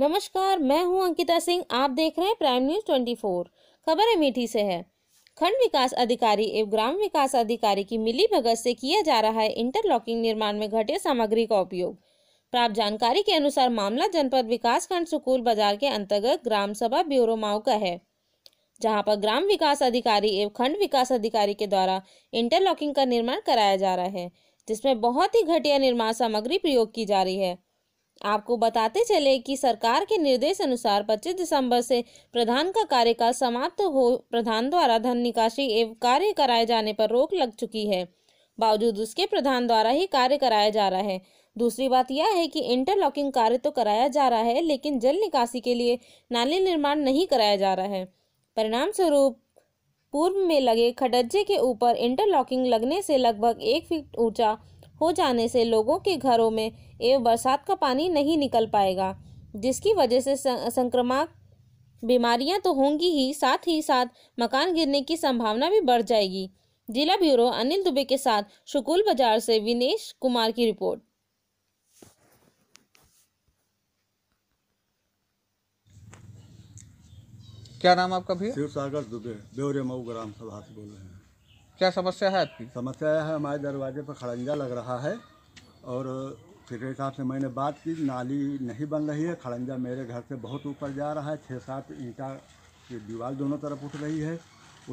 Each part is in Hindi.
नमस्कार मैं हूं अंकिता सिंह आप देख रहे हैं प्राइम न्यूज 24 खबर अमेठी से है खंड विकास अधिकारी एवं ग्राम विकास अधिकारी की मिली भगत से किया जा रहा है इंटरलॉकिंग निर्माण में घटिया सामग्री का उपयोग प्राप्त जानकारी के अनुसार मामला जनपद विकास खंड सुकूल बाजार के अंतर्गत ग्राम सभा ब्यूरो माओ का है जहां पर ग्राम विकास अधिकारी एवं खंड विकास अधिकारी के द्वारा इंटरलॉकिंग का निर्माण कराया जा रहा है जिसमें बहुत ही घटिया निर्माण सामग्री प्रयोग की जा रही है आपको बताते चले कि सरकार के निर्देश अनुसार 25 दिसंबर से प्रधान का कार्यकाल समाप्त हो प्रधान द्वारा धन निकासी एवं कार्य कराए जाने पर रोक लग चुकी है बावजूद उसके प्रधान द्वारा ही कार्य कराया जा रहा है दूसरी बात यह है कि इंटरलॉकिंग कार्य तो कराया जा रहा है लेकिन जल निकासी के लिए नाले निर्माण नहीं कराया जा रहा है परिणाम स्वरूप पूर्व में लगे खडज्जे के ऊपर इंटरलॉकिंग लगने से लगभग एक फीट ऊंचा हो जाने से लोगों के घरों में एवं बरसात का पानी नहीं निकल पाएगा जिसकी वजह से संक्रमक बीमारियां तो होंगी ही साथ ही साथ मकान गिरने की संभावना भी बढ़ जाएगी जिला ब्यूरो अनिल दुबे के साथ शुकुल बाजार से विनेश कुमार की रिपोर्ट क्या नाम आपका भैया शिव सागर दुबे ब्यौरे मऊ ग्राम सभा से बोल रहे हैं क्या समस्या है आपकी समस्या है हमारे दरवाजे पर खड़ंजा लग रहा है और फिर साहब से मैंने बात की नाली नहीं बन रही है खड़ंजा मेरे घर से बहुत ऊपर जा रहा है छः सात ईंटा की दीवार दोनों तरफ उठ रही है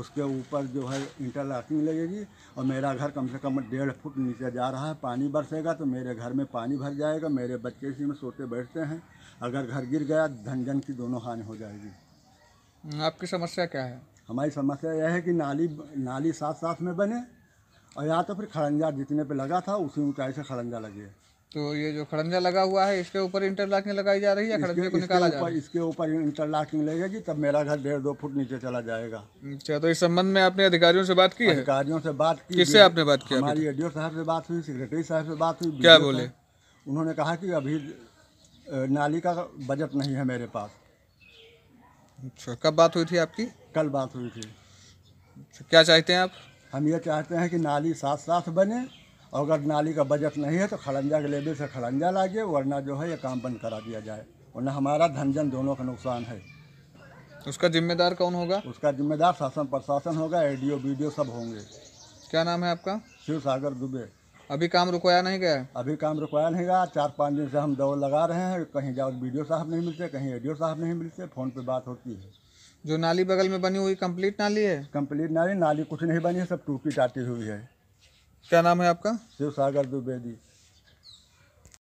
उसके ऊपर जो है इंटरलॉकिंग लगेगी और मेरा घर कम से कम डेढ़ फुट नीचे जा रहा है पानी बरसेगा तो मेरे घर में पानी भर जाएगा मेरे बच्चे इसी में सोते बैठते हैं अगर घर गिर गया धन जन की दोनों हानि हो जाएगी आपकी समस्या क्या है हमारी समस्या यह है कि नाली नाली साथ साथ में बने और या तो फिर खड़ंजा जितने पे लगा था उसी ऊंचाई से खड़ंजा लगे तो ये जो खड़ंजा लगा हुआ है इसके ऊपर इंटरलॉकिंग लगाई जा रही है खड़ंजे को निकाला जा रहा है इसके ऊपर इंटरलॉकिंग लगेगी तब मेरा घर डेढ़ दो फुट नीचे चला जाएगा अच्छा तो इस संबंध में आपने अधिकारियों से बात की अधिकारियों से बात की किससे आपने बात की हमारी एडीओ साहब से बात हुई सेक्रेटरी साहब से बात हुई क्या बोले उन्होंने कहा कि अभी नाली का बजट नहीं है मेरे पास अच्छा कब बात हुई थी आपकी कल बात हुई थी अच्छा, क्या चाहते हैं आप हम ये चाहते हैं कि नाली साथ साथ बने और अगर नाली का बजट नहीं है तो खड़ंजा के लेबे से खड़ंजा लाइए वरना जो है ये काम बंद करा दिया जाए वरना हमारा धनजन दोनों का नुकसान है उसका जिम्मेदार कौन होगा उसका जिम्मेदार शासन प्रशासन होगा एडीओ वीडियो सब होंगे क्या नाम है आपका शिव सागर दुबे अभी काम रुकवाया नहीं गया अभी काम रुकवाया नहीं गया चार पाँच दिन से हम दौड़ लगा रहे हैं कहीं जाओ तो वीडियो साहब नहीं मिलते कहीं ऑडियो साहब नहीं मिलते फ़ोन पे बात होती है जो नाली बगल में बनी हुई कंप्लीट नाली है कंप्लीट नाली नाली कुछ नहीं बनी है सब टूटी टाटी हुई है क्या नाम है आपका शिव सागर द्विवेदी